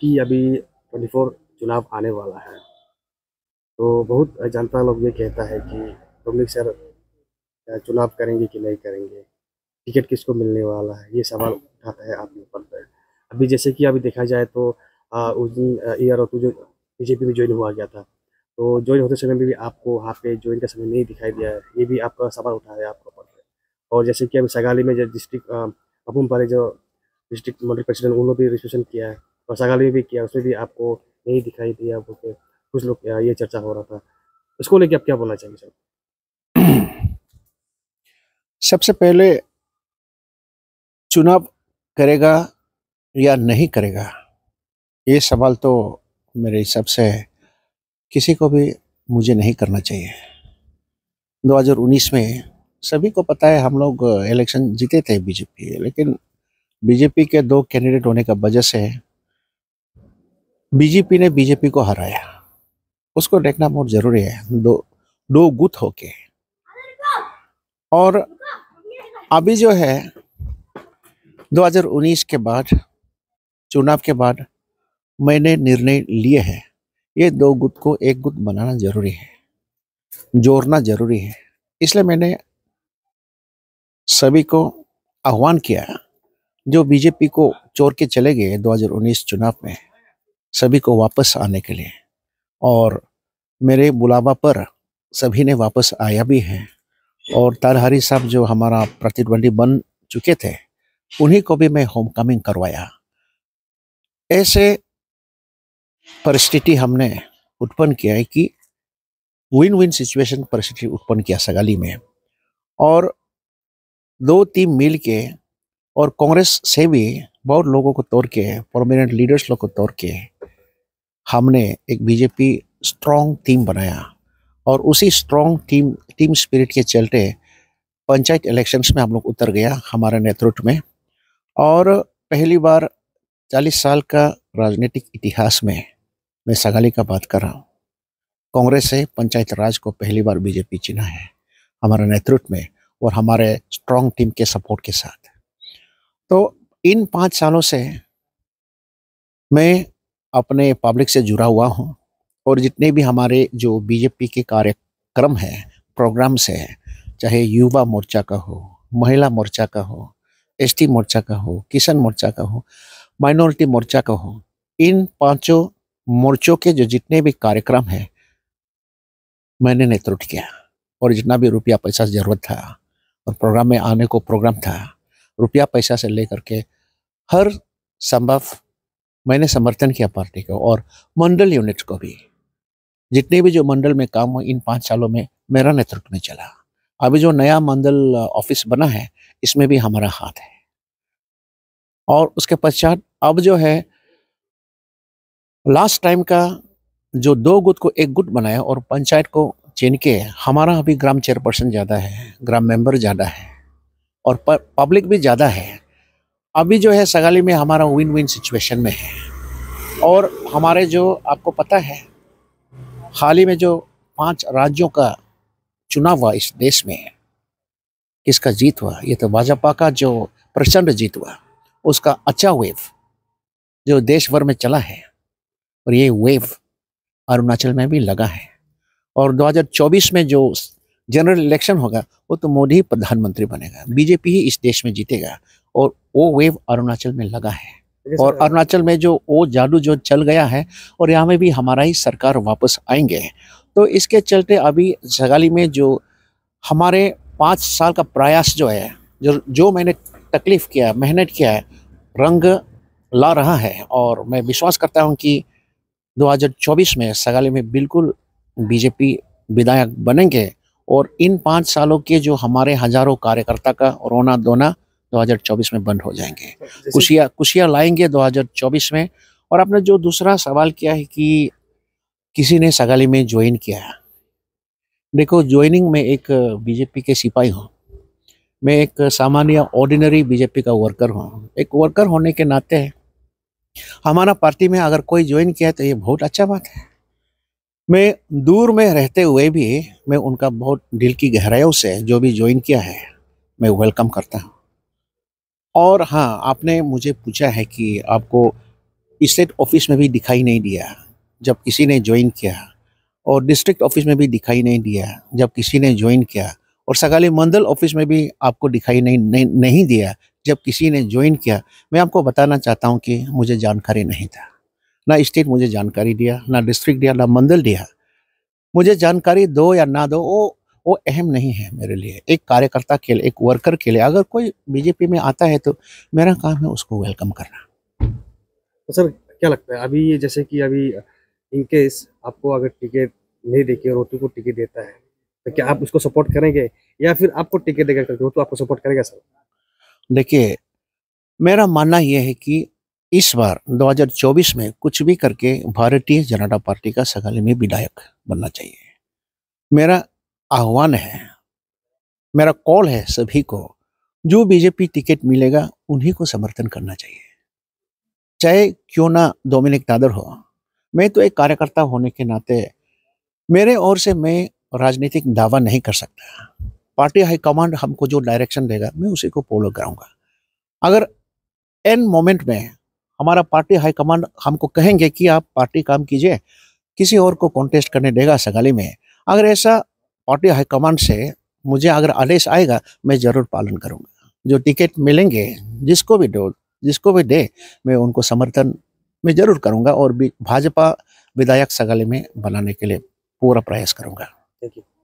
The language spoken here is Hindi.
कि अभी ट्वेंटी फोर चुनाव आने वाला है तो बहुत जनता लोग ये कहता है कि पब्लिक सर चुनाव करेंगे कि नहीं करेंगे टिकट किसको मिलने वाला है ये सवाल उठाता है आपके ऊपर पर अभी जैसे कि अभी देखा जाए तो आ, उस दिन ईयर और जो बीजेपी में ज्वाइन हुआ गया था तो ज्वाइन होते समय भी, भी आपको वहाँ पे ज्वाइन का समय नहीं दिखाई दिया है ये भी आपका सवाल उठा है आपके ऊपर पर और जैसे कि अभी सगाली में जो डिस्ट्रिक्ट अपूम पारे जो डिस्ट्रिक्ट मंडल प्रेसिडेंट उन्होंने भी रजिस्ट्रेशन किया है वसागाल में भी किया उसमें भी आपको यही दिखाई दिया बोलते कुछ लोग ये चर्चा हो रहा था इसको लेके आप क्या बोलना चाहेंगे सर सबसे पहले चुनाव करेगा या नहीं करेगा ये सवाल तो मेरे हिसाब से किसी को भी मुझे नहीं करना चाहिए 2019 में सभी को पता है हम लोग इलेक्शन जीते थे बीजेपी लेकिन बीजेपी के दो कैंडिडेट होने का वजह से बीजेपी ने बीजेपी को हराया उसको देखना बहुत ज़रूरी है दो दो गुत होके और अभी जो है 2019 के बाद चुनाव के बाद मैंने निर्णय लिए हैं ये दो गुट को एक गुट बनाना जरूरी है जोड़ना जरूरी है इसलिए मैंने सभी को आह्वान किया जो बीजेपी को चोर के चले गए 2019 चुनाव में सभी को वापस आने के लिए और मेरे बुलावा पर सभी ने वापस आया भी है और तारहारी साहब जो हमारा प्रतिद्वंदी बन चुके थे उन्हीं को भी मैं होम कमिंग करवाया ऐसे परिस्थिति हमने उत्पन्न किया है कि विन विन सिचुएशन परिस्थिति उत्पन्न किया सगाली में और दो टीम मिल के और कांग्रेस से भी बहुत लोगों को तोड़ के हैं प्रोमिनेंट लीडर्स लोग को तोड़ के हमने एक बीजेपी स्ट्रॉन्ग टीम बनाया और उसी स्ट्रॉन्ग टीम टीम स्पिरिट के चलते पंचायत इलेक्शंस में हम लोग उतर गया हमारे नेतृत्व में और पहली बार 40 साल का राजनीतिक इतिहास में मैं सगाली का बात कर रहा हूँ कांग्रेस से पंचायत राज को पहली बार बीजेपी चिन्हा है हमारे नेतृत्व में और हमारे स्ट्रॉन्ग टीम के सपोर्ट के साथ तो इन पाँच सालों से मैं अपने पब्लिक से जुड़ा हुआ हूँ और जितने भी हमारे जो बीजेपी के कार्यक्रम है प्रोग्राम्स है चाहे युवा मोर्चा का हो महिला मोर्चा का हो एसटी मोर्चा का हो किसान मोर्चा का हो माइनॉरिटी मोर्चा का हो इन पांचों मोर्चों के जो जितने भी कार्यक्रम हैं मैंने नेतृत्व किया और जितना भी रुपया पैसा ज़रूरत था और प्रोग्राम में आने को प्रोग्राम था रुपया पैसा से लेकर के हर संभव मैंने समर्थन किया पार्टी को और मंडल यूनिट को भी जितने भी जो मंडल में काम हुआ इन पाँच सालों में मेरा नेतृत्व में चला अभी जो नया मंडल ऑफिस बना है इसमें भी हमारा हाथ है और उसके पश्चात अब जो है लास्ट टाइम का जो दो गुट को एक गुट बनाया और पंचायत को चिन के हमारा अभी ग्राम चेयरपर्सन ज़्यादा है ग्राम मेंबर ज़्यादा है और पब्लिक भी ज़्यादा है अभी जो है सगाली में हमारा विन विन सिचुएशन में है और हमारे जो आपको पता है हाल ही में जो पांच राज्यों का चुनाव हुआ इस देश में किसका जीत हुआ ये तो भाजपा का जो प्रचंड जीत हुआ उसका अच्छा वेव जो देश भर में चला है और ये वेव अरुणाचल में भी लगा है और 2024 में जो जनरल इलेक्शन होगा वो तो मोदी प्रधानमंत्री बनेगा बीजेपी ही इस देश में जीतेगा और वो वेव अरुणाचल में लगा है और अरुणाचल में जो वो जादू जो चल गया है और यहाँ में भी हमारा ही सरकार वापस आएंगे तो इसके चलते अभी सगाली में जो हमारे पाँच साल का प्रयास जो है जो जो मैंने तकलीफ़ किया मेहनत किया है रंग ला रहा है और मैं विश्वास करता हूँ कि 2024 में सगाली में बिल्कुल बीजेपी विधायक बनेंगे और इन पाँच सालों के जो हमारे हजारों कार्यकर्ता का रोना दोना 2024 में बंद हो जाएंगे खुशियाँ खुशियाँ लाएंगे 2024 में और आपने जो दूसरा सवाल किया है कि किसी ने सगाली में ज्वाइन किया है देखो ज्वाइनिंग में एक बीजेपी के सिपाही हूँ मैं एक सामान्य ऑर्डिनरी बीजेपी का वर्कर हूँ एक वर्कर होने के नाते हमारा पार्टी में अगर कोई ज्वाइन किया है तो ये बहुत अच्छा बात है मैं दूर में रहते हुए भी मैं उनका बहुत दिल की गहराइयों से जो भी ज्वाइन किया है मैं वेलकम करता हूँ और हाँ आपने मुझे पूछा है कि आपको स्टेट ऑफिस में भी दिखाई नहीं दिया जब किसी ने ज्वाइन किया और डिस्ट्रिक्ट ऑफिस में भी दिखाई नहीं दिया जब किसी ने ज्वाइन किया और सगाली मंडल ऑफिस में भी आपको दिखाई नहीं नहीं, नहीं दिया जब किसी ने ज्वाइन किया मैं आपको बताना चाहता हूँ कि मुझे जानकारी नहीं था ना स्टेट मुझे जानकारी दिया ना डिस्ट्रिक्ट दिया ना मंडल दिया मुझे जानकारी दो या ना दो वो वो अहम नहीं है मेरे लिए एक कार्यकर्ता के लिए एक वर्कर के लिए अगर कोई बीजेपी में आता है तो मेरा काम है उसको वेलकम करना तो सर क्या लगता है अभी ये जैसे कि अभी इनकेस आपको अगर टिकट नहीं देके रोतू को टिकट देता है तो क्या आप उसको सपोर्ट करेंगे या फिर आपको टिकट देगा रोतू आपको सपोर्ट करेगा सर देखिए मेरा मानना यह है कि इस बार 2024 में कुछ भी करके भारतीय जनता पार्टी का सगाली में विधायक बनना चाहिए मेरा आह्वान है मेरा कॉल है सभी को जो बीजेपी टिकट मिलेगा उन्हीं को समर्थन करना चाहिए चाहे क्यों ना डोमिनिक दादर हो मैं तो एक कार्यकर्ता होने के नाते मेरे ओर से मैं राजनीतिक दावा नहीं कर सकता पार्टी हाईकमांड हमको जो डायरेक्शन देगा मैं उसी को फॉलो कराऊंगा अगर एन मोमेंट में हमारा पार्टी हाईकमांड हमको कहेंगे कि आप पार्टी काम कीजिए किसी और को कॉन्टेस्ट करने देगा सगाली में अगर ऐसा पार्टी हाईकमांड से मुझे अगर आदेश आएगा मैं ज़रूर पालन करूँगा जो टिकट मिलेंगे जिसको भी दो जिसको भी दे मैं उनको समर्थन मैं ज़रूर करूँगा और भाजपा विधायक सगाली में बनाने के लिए पूरा प्रयास करूँगा थैंक यू